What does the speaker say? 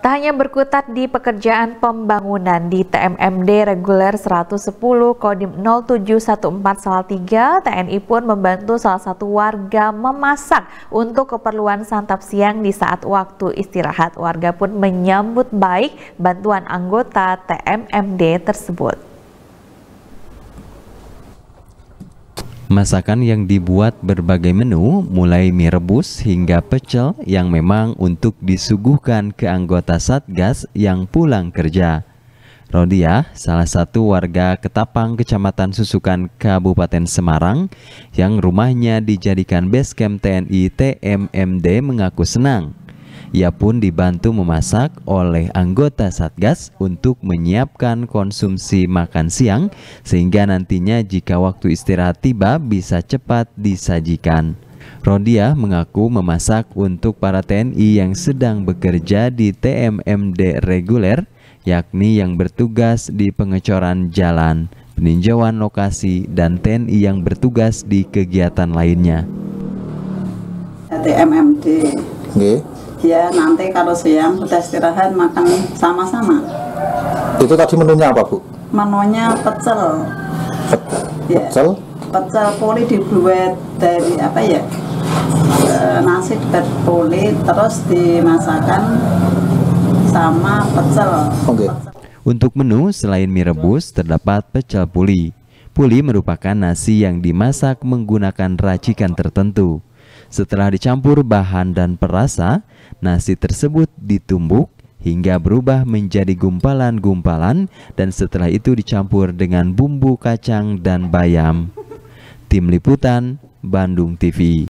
Tak hanya berkutat di pekerjaan pembangunan di TMMD Reguler 110 Kodim 0714 Salatiga, TNI pun membantu salah satu warga memasak untuk keperluan santap siang di saat waktu istirahat. Warga pun menyambut baik bantuan anggota TMMD tersebut. Masakan yang dibuat berbagai menu, mulai mie rebus hingga pecel yang memang untuk disuguhkan ke anggota Satgas yang pulang kerja. Rodiah, ya, salah satu warga Ketapang, Kecamatan Susukan, Kabupaten Semarang, yang rumahnya dijadikan base camp TNI TMMD mengaku senang ia pun dibantu memasak oleh anggota Satgas untuk menyiapkan konsumsi makan siang sehingga nantinya jika waktu istirahat tiba bisa cepat disajikan. Rodiah mengaku memasak untuk para TNI yang sedang bekerja di TMMD reguler, yakni yang bertugas di pengecoran jalan, peninjauan lokasi, dan TNI yang bertugas di kegiatan lainnya. TMMD okay dia ya, nanti kalau siang sudah istirahat makan sama-sama. Itu tadi menunya apa, Bu? Menunya pecel. Pe ya. Pecel? Pecel poli dibuat dari apa ya? E, nasi dibuat poli terus dimasakkan sama pecel. Oke. Okay. Untuk menu selain mie rebus terdapat pecel puli. Puli merupakan nasi yang dimasak menggunakan racikan tertentu. Setelah dicampur bahan dan perasa, nasi tersebut ditumbuk hingga berubah menjadi gumpalan-gumpalan dan setelah itu dicampur dengan bumbu kacang dan bayam. Tim Liputan, Bandung TV